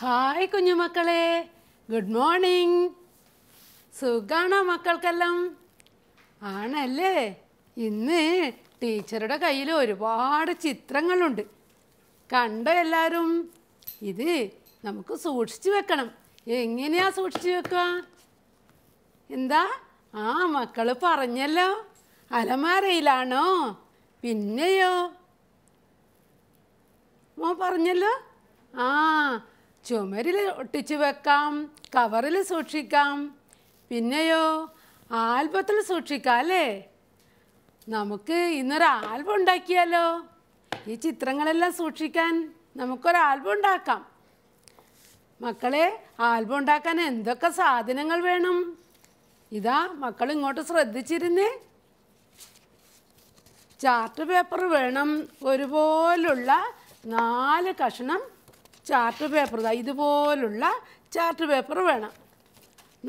hi കുഞ്ഞുമക്കളെ good morning സുഖാണോ മക്കൾക്കെല്ലാം ആണല്ലേ ഇന്ന് ടീച്ചറുടെ കയ്യിൽ ഒരുപാട് ചിത്രങ്ങളുണ്ട് കണ്ടോ എല്ലാവരും ഇത് നമുക്ക് സൂക്ഷിച്ചു വെക്കണം എങ്ങനെയാ സൂക്ഷിച്ചു വെക്കുക എന്താ ആ മക്കൾ പറഞ്ഞല്ലോ അലമാരയിലാണോ പിന്നെയോ മോ പറഞ്ഞല്ലോ ആ ചുമരിൽ ഒട്ടിച്ചു വെക്കാം കവറിൽ സൂക്ഷിക്കാം പിന്നെയോ ആൽബത്തിൽ സൂക്ഷിക്കാം അല്ലേ നമുക്ക് ഇന്നൊരു ആൽബം ഉണ്ടാക്കിയാലോ ഈ ചിത്രങ്ങളെല്ലാം സൂക്ഷിക്കാൻ നമുക്കൊരു ആൽബം ഉണ്ടാക്കാം മക്കളെ ആൽബം ഉണ്ടാക്കാൻ എന്തൊക്കെ സാധനങ്ങൾ വേണം ഇതാ മക്കൾ ഇങ്ങോട്ട് ശ്രദ്ധിച്ചിരുന്നേ ചാർട്ട് പേപ്പർ വേണം ഒരുപോലുള്ള നാല് കഷണം ചാർട്ട് പേപ്പർ ഇതുപോലുള്ള ചാർട്ട് പേപ്പർ വേണം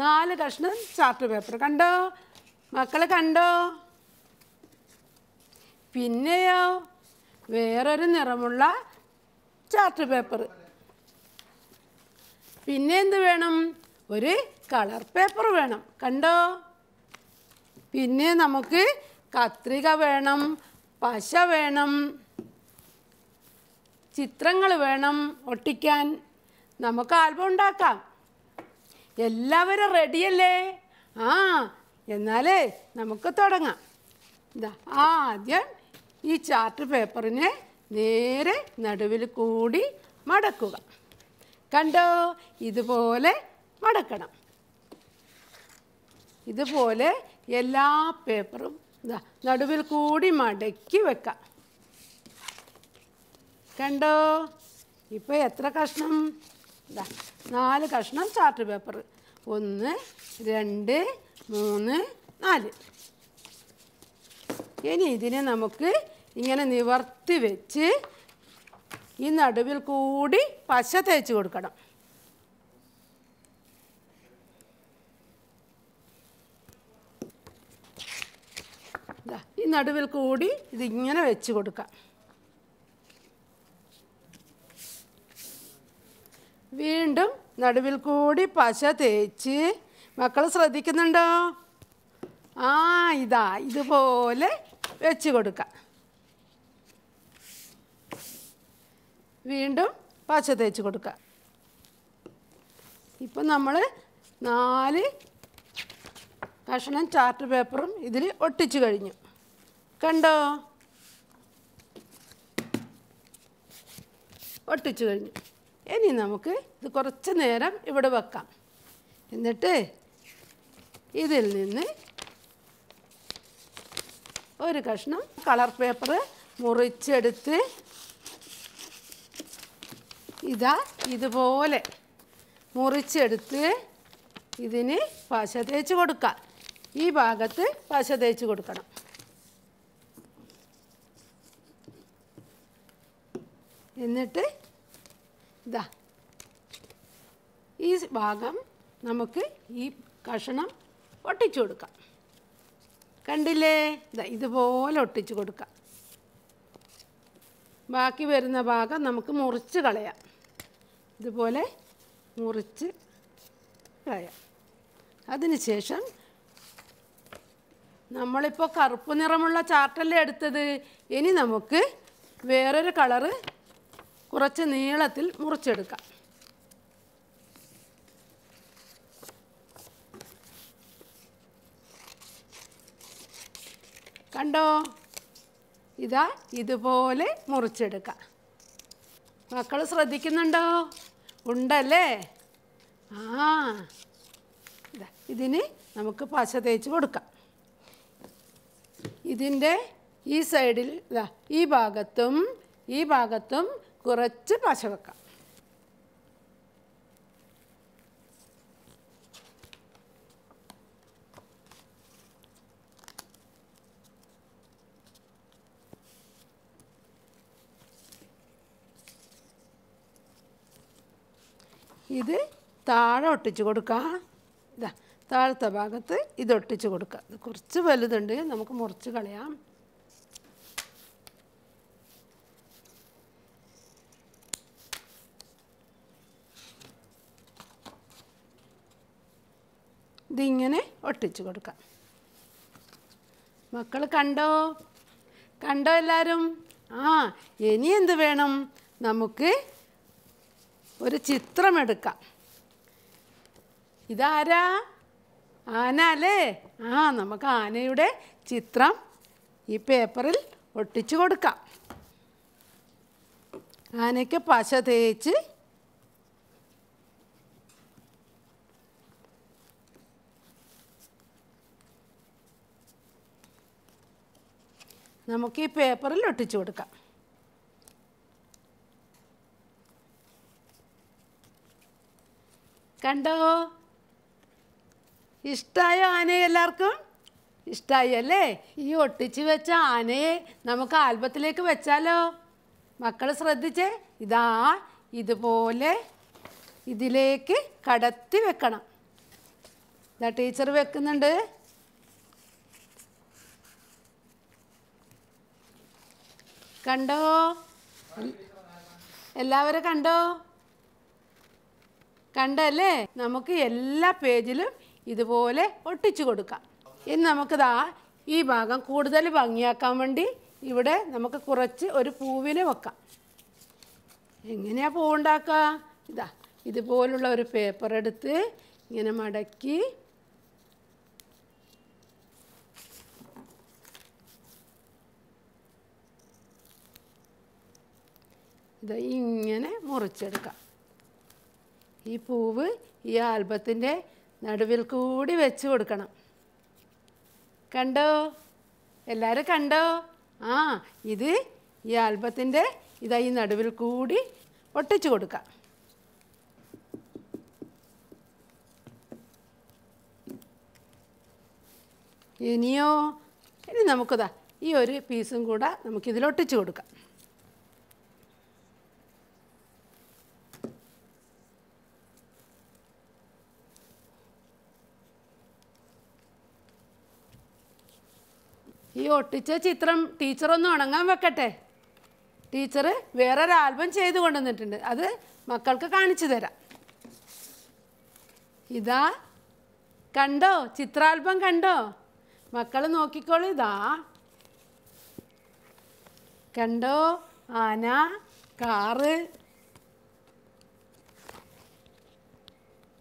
നാല് കഷ്ണം ചാർട്ട് പേപ്പർ കണ്ടോ മക്കൾ കണ്ടോ പിന്നെയോ വേറൊരു നിറമുള്ള ചാർട്ട് പേപ്പർ പിന്നെ എന്ത് വേണം ഒരു കളർ പേപ്പർ വേണം കണ്ടോ പിന്നെ നമുക്ക് കത്രിക വേണം പശ വേണം ചിത്രങ്ങൾ വേണം ഒട്ടിക്കാൻ നമുക്ക് ആൽബം ഉണ്ടാക്കാം എല്ലാവരും റെഡിയല്ലേ ആ എന്നാലേ നമുക്ക് തുടങ്ങാം ഇതാ ആദ്യം ഈ ചാർട്ട് പേപ്പറിനെ നേരെ നടുവിൽ കൂടി മടക്കുക കണ്ടോ ഇതുപോലെ മടക്കണം ഇതുപോലെ എല്ലാ പേപ്പറും നടുവിൽ കൂടി മടക്കി വെക്കാം കണ്ടോ ഇപ്പോൾ എത്ര കഷ്ണം നാല് കഷ്ണം ചാർട്ട് പേപ്പർ ഒന്ന് രണ്ട് മൂന്ന് നാല് ഇനി ഇതിനെ നമുക്ക് ഇങ്ങനെ നിവർത്തി വെച്ച് ഈ നടുവിൽ കൂടി പശ തേച്ച് കൊടുക്കണം ഈ നടുവിൽ കൂടി ഇതിങ്ങനെ വെച്ച് കൊടുക്കാം വീണ്ടും നടുവിൽ കൂടി പശ തേച്ച് മക്കൾ ശ്രദ്ധിക്കുന്നുണ്ടോ ആ ഇതാ ഇതുപോലെ വെച്ച് കൊടുക്കാം വീണ്ടും പശ തേച്ച് കൊടുക്കാം ഇപ്പം നമ്മൾ നാല് കഷണം ചാർട്ട് പേപ്പറും ഇതിൽ ഒട്ടിച്ചു കഴിഞ്ഞു കണ്ടോ ഒട്ടിച്ചു കഴിഞ്ഞു ഇനി നമുക്ക് ഇത് കുറച്ച് നേരം ഇവിടെ വെക്കാം എന്നിട്ട് ഇതിൽ നിന്ന് ഒരു കഷ്ണം കളർ പേപ്പർ മുറിച്ചെടുത്ത് ഇതാ ഇതുപോലെ മുറിച്ചെടുത്ത് ഇതിന് പശ തേച്ച് കൊടുക്കാം ഈ ഭാഗത്ത് പശ തേച്ച് കൊടുക്കണം എന്നിട്ട് ഇതാ ഈ ഭാഗം നമുക്ക് ഈ കഷണം ഒട്ടിച്ചു കൊടുക്കാം കണ്ടില്ലേ ഇതാ ഇതുപോലെ ഒട്ടിച്ചു കൊടുക്കാം ബാക്കി വരുന്ന ഭാഗം നമുക്ക് മുറിച്ച് കളയാം ഇതുപോലെ മുറിച്ച് കളയാം അതിനുശേഷം നമ്മളിപ്പോൾ കറുപ്പ് നിറമുള്ള ചാർട്ടല്ലേ എടുത്തത് ഇനി നമുക്ക് വേറൊരു കളറ് കുറച്ച് നീളത്തിൽ മുറിച്ചെടുക്കാം കണ്ടോ ഇതാ ഇതുപോലെ മുറിച്ചെടുക്കാം മക്കൾ ശ്രദ്ധിക്കുന്നുണ്ടോ ഉണ്ടല്ലേ ആ ഇതാ ഇതിന് നമുക്ക് പശ തേച്ച് കൊടുക്കാം ഇതിൻ്റെ ഈ സൈഡിൽ ഇതാ ഈ ഭാഗത്തും ഈ ഭാഗത്തും കുറച്ച് പശ വെക്കാം ഇത് താഴെ ഒട്ടിച്ച് കൊടുക്കാം ഇതാ താഴത്തെ ഭാഗത്ത് ഇത് ഒട്ടിച്ച് കൊടുക്കുക കുറച്ച് വലുതുണ്ട് നമുക്ക് മുറിച്ച് കളയാം ഇതിങ്ങനെ ഒട്ടിച്ചു കൊടുക്കാം മക്കൾ കണ്ടോ കണ്ടോ എല്ലാവരും ആ ഇനി എന്ത് വേണം നമുക്ക് ഒരു ചിത്രമെടുക്കാം ഇതാരാ ആന അല്ലേ ആ നമുക്ക് ആനയുടെ ചിത്രം ഈ പേപ്പറിൽ ഒട്ടിച്ചു കൊടുക്കാം ആനയ്ക്ക് പശ തേച്ച് നമുക്ക് ഈ പേപ്പറിൽ ഒട്ടിച്ചു കൊടുക്കാം കണ്ടോ ഇഷ്ടമായോ ആനയെ എല്ലാവർക്കും ഇഷ്ടമായി അല്ലേ ഈ ഒട്ടിച്ച് വെച്ച ആനയെ നമുക്ക് ആൽബത്തിലേക്ക് വെച്ചാലോ മക്കൾ ശ്രദ്ധിച്ചേ ഇതാ ഇതുപോലെ ഇതിലേക്ക് കടത്തി വെക്കണം ഇതാ ടീച്ചർ വെക്കുന്നുണ്ട് കണ്ടോ എല്ലാവരും കണ്ടോ കണ്ടല്ലേ നമുക്ക് എല്ലാ പേജിലും ഇതുപോലെ ഒട്ടിച്ചു കൊടുക്കാം ഇനി നമുക്കിതാ ഈ ഭാഗം കൂടുതൽ ഭംഗിയാക്കാൻ വേണ്ടി ഇവിടെ നമുക്ക് കുറച്ച് ഒരു പൂവിൽ വെക്കാം എങ്ങനെയാ പൂവുണ്ടാക്കുക ഇതാ ഇതുപോലുള്ള ഒരു പേപ്പർ എടുത്ത് ഇങ്ങനെ മടക്കി ഇത് ഇങ്ങനെ മുറിച്ചെടുക്കാം ഈ പൂവ് ഈ ആൽബത്തിൻ്റെ നടുവിൽ കൂടി വെച്ച് കൊടുക്കണം കണ്ടോ എല്ലാവരും കണ്ടോ ആ ഇത് ഈ ആൽബത്തിൻ്റെ ഇതാ ഈ നടുവിൽ കൂടി ഒട്ടിച്ചു കൊടുക്കാം ഇനിയോ ഇനി നമുക്കിതാ ഈ ഒരു പീസും കൂടെ നമുക്കിതിലൊട്ടിച്ചു കൊടുക്കാം ഈ ഒട്ടിച്ച ചിത്രം ടീച്ചറൊന്ന് ഉണങ്ങാൻ വെക്കട്ടെ ടീച്ചർ വേറൊരാൽബം ആൽബം ചെയ്ത് കൊണ്ടുവന്നിട്ടുണ്ട് അത് മക്കൾക്ക് കാണിച്ചു തരാം ഇതാ കണ്ടോ ചിത്രാൽബം കണ്ടോ മക്കൾ നോക്കിക്കോളൂ ഇതാ കണ്ടോ ആന കാറ്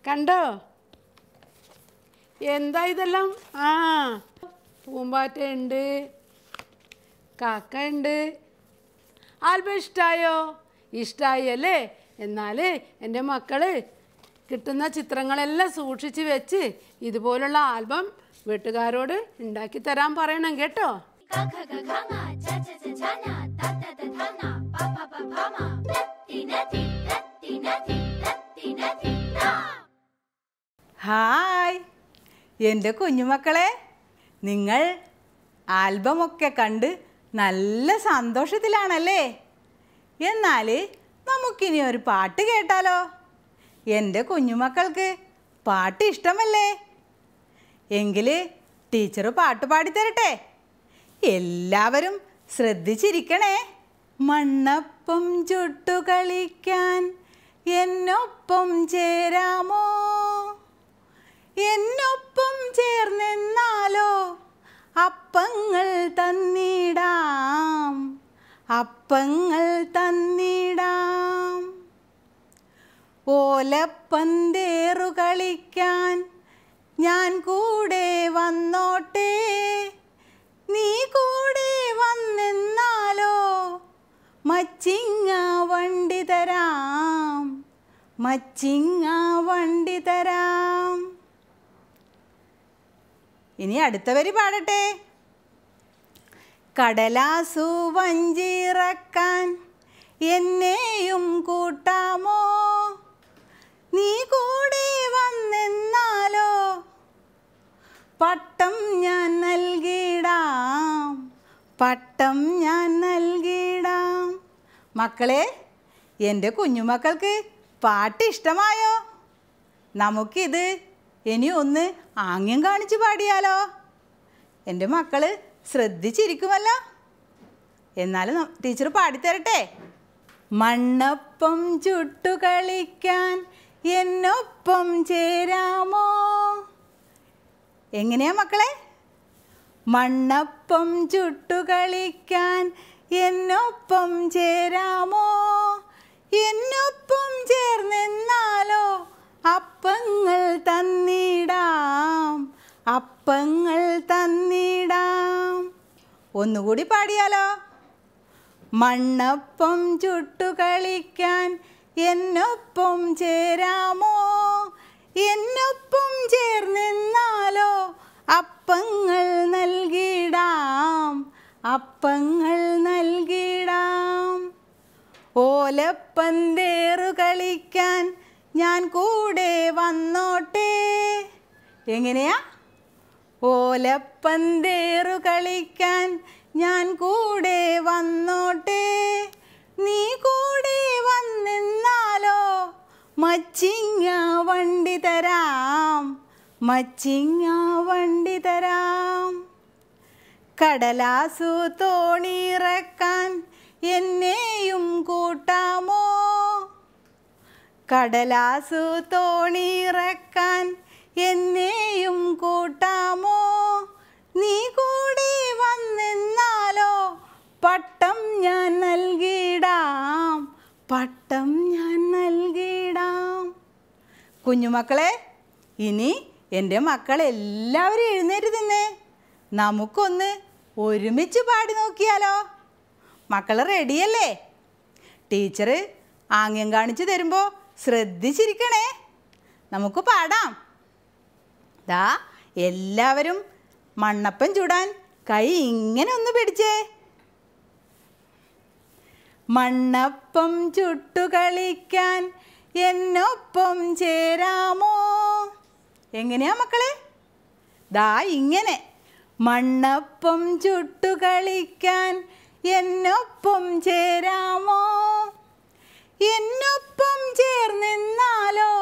കണ്ടോ എന്താ ഇതെല്ലാം ആ പൂമ്പാറ്റയുണ്ട് കാക്കയുണ്ട് ആൽബം ഇഷ്ടമായോ ഇഷ്ടമായി അല്ലേ എന്നാൽ എൻ്റെ മക്കൾ കിട്ടുന്ന ചിത്രങ്ങളെല്ലാം സൂക്ഷിച്ച് വെച്ച് ഇതുപോലുള്ള ആൽബം വീട്ടുകാരോട് ഉണ്ടാക്കി തരാൻ പറയണം കേട്ടോ ഹായ് എൻ്റെ കുഞ്ഞുമക്കളെ നിങ്ങൾ ആൽബമൊക്കെ കണ്ട് നല്ല സന്തോഷത്തിലാണല്ലേ എന്നാൽ നമുക്കിനി ഒരു പാട്ട് കേട്ടാലോ എൻ്റെ കുഞ്ഞുമക്കൾക്ക് പാട്ട് ഇഷ്ടമല്ലേ എങ്കിൽ ടീച്ചർ പാട്ട് പാടിത്തരട്ടെ എല്ലാവരും ശ്രദ്ധിച്ചിരിക്കണേ മണ്ണപ്പം ചുട്ടു കളിക്കാൻ എന്നൊപ്പം ചേരാമോ എന്നൊപ്പം ചേർന്നെന്നാലോ അപ്പങ്ങൾ തന്നിടാം അപ്പങ്ങൾ തന്നിടാം ഓലപ്പന്തേറു കളിക്കാൻ ഞാൻ കൂടെ വന്നോട്ടെ നീ കൂടെ വന്നെന്നാലോ മച്ചിങ്ങ വണ്ടി തരാം മച്ചിങ്ങ വണ്ടി തരാം ഇനി അടുത്ത വരി പാടട്ടെ കടലാസു വഞ്ചിറക്കാൻ എന്നെയും കൂട്ടാമോ നീ കൂടെ വന്നെന്നാലോ പട്ടം ഞാൻ നൽകിയിടാം പട്ടം ഞാൻ നൽകിയിടാം മക്കളെ എൻ്റെ കുഞ്ഞുമക്കൾക്ക് പാട്ട് ഇഷ്ടമായോ നമുക്കിത് ഇനി ഒന്ന് ആംഗ്യം കാണിച്ച് പാടിയാലോ എൻ്റെ മക്കൾ ശ്രദ്ധിച്ചിരിക്കുമല്ലോ എന്നാലും ടീച്ചർ പാടിത്തരട്ടെ മണ്ണപ്പം ചുട്ടു കളിക്കാൻ എന്നൊപ്പം ചേരാമോ എങ്ങനെയാ മക്കളെ മണ്ണപ്പം ചുട്ടു കളിക്കാൻ എന്നൊപ്പം ചേരാമോ എന്നൊപ്പം ചേർന്നെന്നാലോ അപ്പങ്ങൾ തന്നിടാം അപ്പങ്ങൾ തന്നിടാം ഒന്നുകൂടി പാടിയാലോ മണ്ണപ്പം ചുട്ടു കളിക്കാൻ എന്നൊപ്പം ചേരാമോ എന്നൊപ്പം ചേർന്നിന്നാലോ അപ്പങ്ങൾ നൽകിടാം അപ്പങ്ങൾ നൽകിടാം ഓലപ്പന്തേറു കളിക്കാൻ ഞാൻ കൂടെ വന്നോട്ടെ എങ്ങനെയാ ഓലപ്പന്തേറു കളിക്കാൻ ഞാൻ കൂടെ വന്നോട്ടെ നീ കൂടെ വന്നെന്നാലോ മച്ചിങ്ങ വണ്ടി തരാം മച്ചിങ്ങ വണ്ടി തരാം കടലാസു തോണിറക്കാൻ എന്നെയും കൂട്ടാമോ കടലാസു തോണിറക്കാൻ എന്നെയും കൂട്ടാമോ നീ കൂടി വന്നെന്നാലോ പട്ടം ഞാൻ നൽകിയിടാം പട്ടം ഞാൻ നൽകിയിടാം കുഞ്ഞുമക്കളെ ഇനി എൻ്റെ മക്കളെല്ലാവരും എഴുന്നേറ്റ് നിന്നേ നമുക്കൊന്ന് ഒരുമിച്ച് പാടി നോക്കിയാലോ മക്കൾ റെഡിയല്ലേ ടീച്ചർ ആംഗ്യം കാണിച്ച് തരുമ്പോൾ ശ്രദ്ധിച്ചിരിക്കണേ നമുക്ക് പാടാം ദാ എല്ലാവരും മണ്ണപ്പം ചുടാൻ കൈ ഇങ്ങനെ ഒന്ന് പിടിച്ചേ മണ്ണപ്പം ചുട്ടു കളിക്കാൻ എന്നൊപ്പം ചേരാമോ എങ്ങനെയാ മക്കളെ ദാ ഇങ്ങനെ മണ്ണപ്പം ചുട്ടു കളിക്കാൻ എന്നൊപ്പം ചേരാമോ എന്നൊപ്പം ചേർന്നെന്നാലോ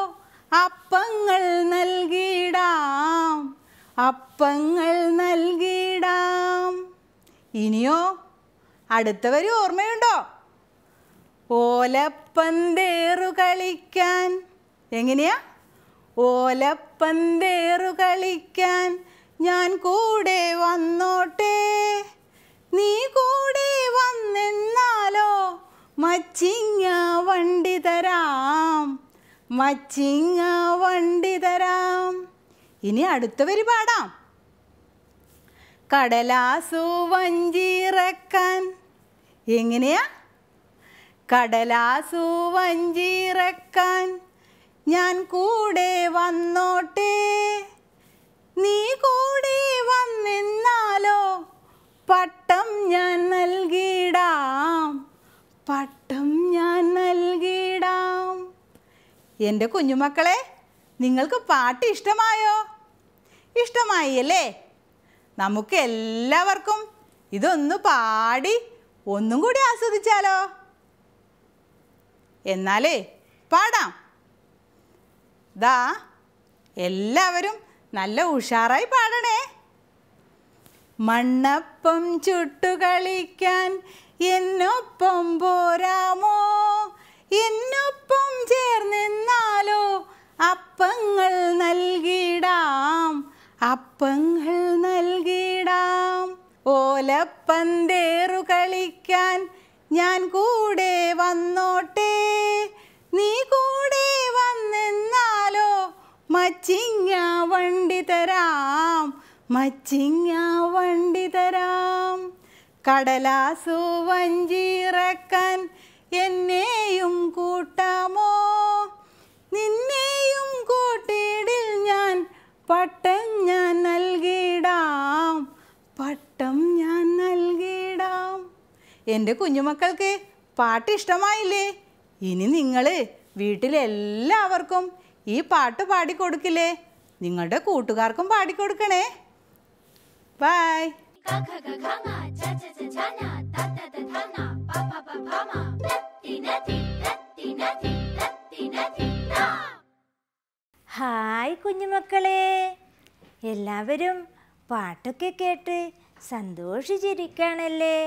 അപ്പങ്ങൾ നൽകിയിടാം അപ്പങ്ങൾ നൽകിയിടാം ഇനിയോ അടുത്ത വരി ഓർമ്മയുണ്ടോ ഓലപ്പന്തേറു കളിക്കാൻ എങ്ങനെയാ ഓലപ്പന്തേറു കളിക്കാൻ ഞാൻ കൂടെ വന്നോട്ടെ നീ കൂടെ വന്നെന്നാലോ മച്ചിങ്ങ വണ്ടി തരാം മച്ചിങ്ങ വണ്ടി തരാം ഇനി അടുത്ത വരി പാടാം കടലാസു വഞ്ചിറക്കാൻ എങ്ങനെയാ കടലാസു വഞ്ചിറക്കാൻ ഞാൻ കൂടെ വന്നോട്ടെ നീ കൂടെ വന്നെന്നാലോ പട്ടം ഞാൻ നൽകി പട്ടം ഞാൻ നൽകിയിടാം എൻ്റെ കുഞ്ഞുമക്കളെ നിങ്ങൾക്ക് പാട്ട് ഇഷ്ടമായോ ഇഷ്ടമായി അല്ലേ നമുക്ക് എല്ലാവർക്കും ഇതൊന്ന് പാടി ഒന്നും കൂടി ആസ്വദിച്ചാലോ എന്നാലേ പാടാം ദാ എല്ലാവരും നല്ല ഉഷാറായി പാടണേ മണ്ണപ്പം ചുട്ടുകളിക്കാൻ എന്നൊപ്പം പോരാമോ എന്നൊപ്പം ചേർന്നെന്നാലോ അപ്പങ്ങൾ നൽകിടാം അപ്പങ്ങൾ നൽകിടാം ഓലപ്പന്തേറു കളിക്കാൻ ഞാൻ കൂടെ വന്നോട്ടെ നീ കൂടെ വന്നെന്നാലോ മച്ചിങ്ങ വണ്ടി തരാം മച്ചിങ്ങ വണ്ടി തരാം കടലാസു വഞ്ചിറക്കാൻ എന്നെയും കൂട്ടാമോ നിന്നെയും കൂട്ടിയിടിൽ ഞാൻ പട്ടം ഞാൻ നൽകിയിടാം പട്ടം ഞാൻ നൽകിയിടാം എൻ്റെ കുഞ്ഞുമക്കൾക്ക് പാട്ട് ഇഷ്ടമായില്ലേ ഇനി നിങ്ങൾ വീട്ടിലെല്ലാവർക്കും ഈ പാട്ട് പാടിക്കൊടുക്കില്ലേ നിങ്ങളുടെ കൂട്ടുകാർക്കും പാടിക്കൊടുക്കണേ ബൈ ഹായ് കുഞ്ഞുമക്കളെ എല്ലാവരും പാട്ടൊക്കെ കേട്ട് സന്തോഷിച്ചിരിക്കുകയാണല്ലേ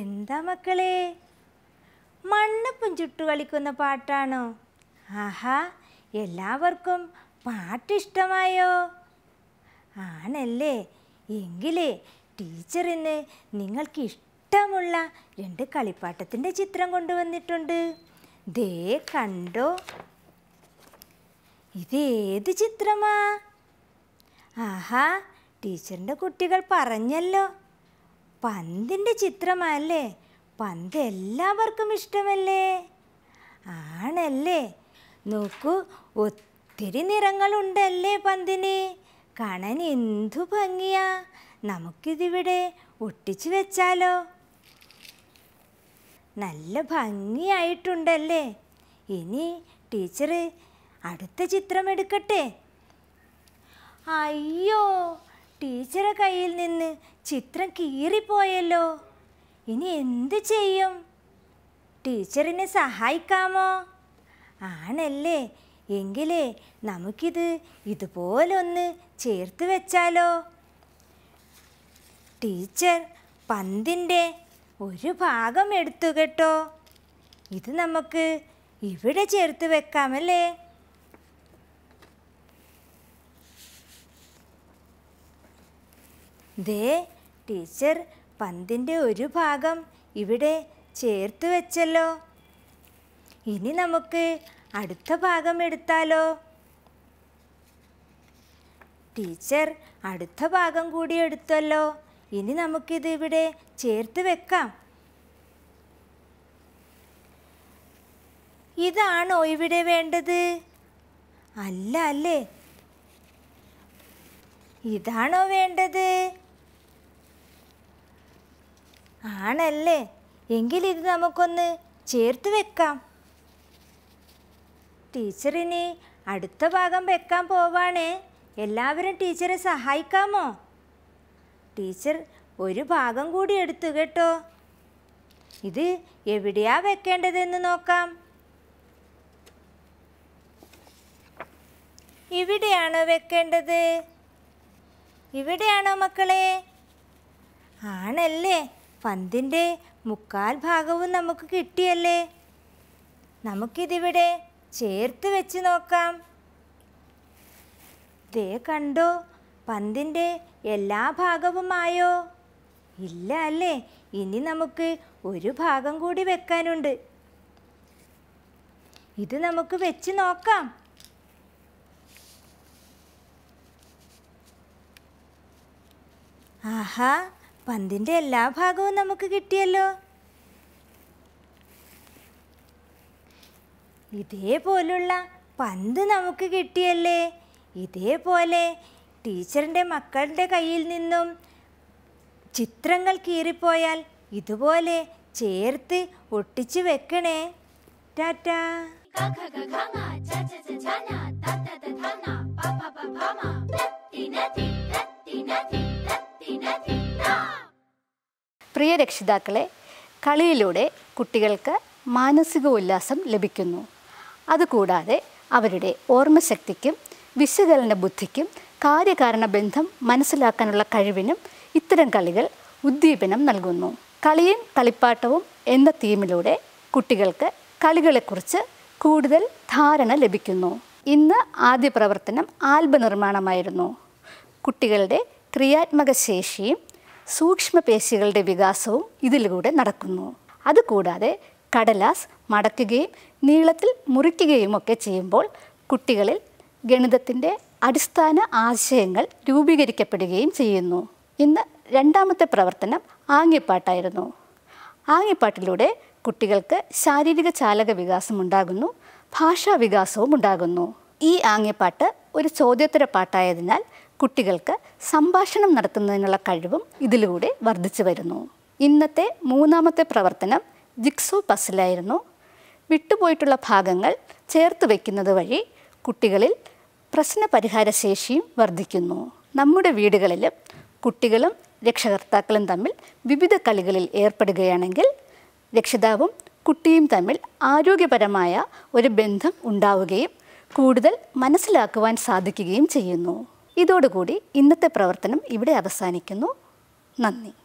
എന്താ മക്കളെ മണ്ണപ്പം ചുട്ടു കളിക്കുന്ന പാട്ടാണോ ആഹാ എല്ലാവർക്കും പാട്ടിഷ്ടമായോ ആണല്ലേ എങ്കിലേ ടീച്ചറിന് നിങ്ങൾക്ക് ഇഷ്ടമുള്ള രണ്ട് കളിപ്പാട്ടത്തിൻ്റെ ചിത്രം കൊണ്ടുവന്നിട്ടുണ്ട് ദേ കണ്ടോ ഇതേത് ചിത്രമാ ആഹാ ടീച്ചറിൻ്റെ കുട്ടികൾ പറഞ്ഞല്ലോ പന്തിൻ്റെ ചിത്രമല്ലേ പന്ത് എല്ലാവർക്കും ഇഷ്ടമല്ലേ ആണല്ലേ നോക്കൂ ഒത്തിരി നിറങ്ങളുണ്ടല്ലേ പന്തിന് കാണാൻ എന്തു ഭംഗിയാ നമുക്കിതിവിടെ ഒട്ടിച്ചു വെച്ചാലോ നല്ല ഭംഗിയായിട്ടുണ്ടല്ലേ ഇനി ടീച്ചർ അടുത്ത ചിത്രം എടുക്കട്ടെ അയ്യോ ടീച്ചറെ കയ്യിൽ നിന്ന് ചിത്രം കീറിപ്പോയല്ലോ ഇനി എന്ത് ചെയ്യും ടീച്ചറിനെ സഹായിക്കാമോ ആണല്ലേ എങ്കിലേ നമുക്കിത് ഇതുപോലൊന്ന് ചേർത്ത് വെച്ചാലോ ടീച്ചർ പന്തിൻ്റെ ഒരു ഭാഗം എടുത്തു കേട്ടോ ഇത് നമുക്ക് ഇവിടെ ചേർത്ത് വെക്കാമല്ലേ ദേ ടീച്ചർ പന്തിൻ്റെ ഒരു ഭാഗം ഇവിടെ ചേർത്ത് വെച്ചല്ലോ ഇനി നമുക്ക് അടുത്ത ഭാഗം എടുത്താലോ ടീച്ചർ അടുത്ത ഭാഗം കൂടി എടുത്തല്ലോ ഇനി നമുക്കിത് ഇവിടെ ചേർത്ത് വെക്കാം ഇതാണോ ഇവിടെ വേണ്ടത് അല്ല അല്ലേ ഇതാണോ വേണ്ടത് ആണല്ലേ എങ്കിൽ ഇത് നമുക്കൊന്ന് ചേർത്ത് വെക്കാം ടീച്ചറിന് അടുത്ത ഭാഗം വെക്കാൻ പോവാണ് എല്ലാവരും ടീച്ചറെ സഹായിക്കാമോ ടീച്ചർ ഒരു ഭാഗം കൂടി എടുത്തു കേട്ടോ ഇത് എവിടെയാ വെക്കേണ്ടതെന്ന് നോക്കാം ഇവിടെയാണോ വെക്കേണ്ടത് ഇവിടെയാണോ മക്കളെ ആണല്ലേ പന്തിൻ്റെ മുക്കാൽ ഭാഗവും നമുക്ക് കിട്ടിയല്ലേ നമുക്കിതിവിടെ ചേർത്ത് വെച്ച് നോക്കാം ദേ കണ്ടോ പന്തിൻ്റെ എല്ലാ ഭാഗവുമായോ ഇല്ല അല്ലേ ഇനി നമുക്ക് ഒരു ഭാഗം കൂടി വെക്കാനുണ്ട് ഇത് നമുക്ക് വെച്ച് നോക്കാം ആഹാ പന്തിൻ്റെ എല്ലാ ഭാഗവും നമുക്ക് കിട്ടിയല്ലോ ഇതേപോലുള്ള പന്ത് നമുക്ക് കിട്ടിയല്ലേ ഇതേപോലെ ടീച്ചറിൻ്റെ മക്കളുടെ കയ്യിൽ നിന്നും ചിത്രങ്ങൾ കീറിപ്പോയാൽ ഇതുപോലെ ചേർത്ത് ഒട്ടിച്ചു വെക്കണേ ടാറ്റാ പ്രിയ രക്ഷിതാക്കളെ കളിയിലൂടെ കുട്ടികൾക്ക് മാനസിക ഉല്ലാസം ലഭിക്കുന്നു അതുകൂടാതെ അവരുടെ ഓർമ്മശക്തിക്കും വിശകലന ബുദ്ധിക്കും കാര്യകാരണ ബന്ധം മനസ്സിലാക്കാനുള്ള കഴിവിനും ഇത്തരം കളികൾ ഉദ്ദീപനം നൽകുന്നു കളിയും കളിപ്പാട്ടവും എന്ന തീമിലൂടെ കുട്ടികൾക്ക് കളികളെക്കുറിച്ച് കൂടുതൽ ധാരണ ലഭിക്കുന്നു ഇന്ന് ആദ്യ പ്രവർത്തനം നിർമ്മാണമായിരുന്നു കുട്ടികളുടെ ക്രിയാത്മക ശേഷിയും സൂക്ഷ്മപേശികളുടെ വികാസവും ഇതിലൂടെ നടക്കുന്നു അതുകൂടാതെ കടലാസ് മടക്കുകയും നീളത്തിൽ മുറിക്കുകയും ഒക്കെ ചെയ്യുമ്പോൾ കുട്ടികളിൽ ഗണിതത്തിൻ്റെ അടിസ്ഥാന ആശയങ്ങൾ രൂപീകരിക്കപ്പെടുകയും ചെയ്യുന്നു ഇന്ന് രണ്ടാമത്തെ പ്രവർത്തനം ആംഗ്യപ്പാട്ടായിരുന്നു ആംഗ്യപ്പാട്ടിലൂടെ കുട്ടികൾക്ക് ശാരീരിക ചാലക വികാസം ഉണ്ടാകുന്നു ഭാഷാ വികാസവും ഉണ്ടാകുന്നു ഈ ആംഗ്യപ്പാട്ട് ഒരു ചോദ്യോത്തര പാട്ടായതിനാൽ കുട്ടികൾക്ക് സംഭാഷണം നടത്തുന്നതിനുള്ള കഴിവും ഇതിലൂടെ വർദ്ധിച്ചു വരുന്നു ഇന്നത്തെ മൂന്നാമത്തെ പ്രവർത്തനം ജിക്സോ പസിലായിരുന്നു വിട്ടുപോയിട്ടുള്ള ഭാഗങ്ങൾ ചേർത്ത് വയ്ക്കുന്നത് വഴി കുട്ടികളിൽ പ്രശ്നപരിഹാരശേഷിയും വർദ്ധിക്കുന്നു നമ്മുടെ വീടുകളിലും കുട്ടികളും രക്ഷകർത്താക്കളും തമ്മിൽ വിവിധ കളികളിൽ ഏർപ്പെടുകയാണെങ്കിൽ രക്ഷിതാവും കുട്ടിയും തമ്മിൽ ആരോഗ്യപരമായ ഒരു ബന്ധം ഉണ്ടാവുകയും കൂടുതൽ മനസ്സിലാക്കുവാൻ സാധിക്കുകയും ചെയ്യുന്നു ഇതോടുകൂടി ഇന്നത്തെ പ്രവർത്തനം ഇവിടെ അവസാനിക്കുന്നു നന്ദി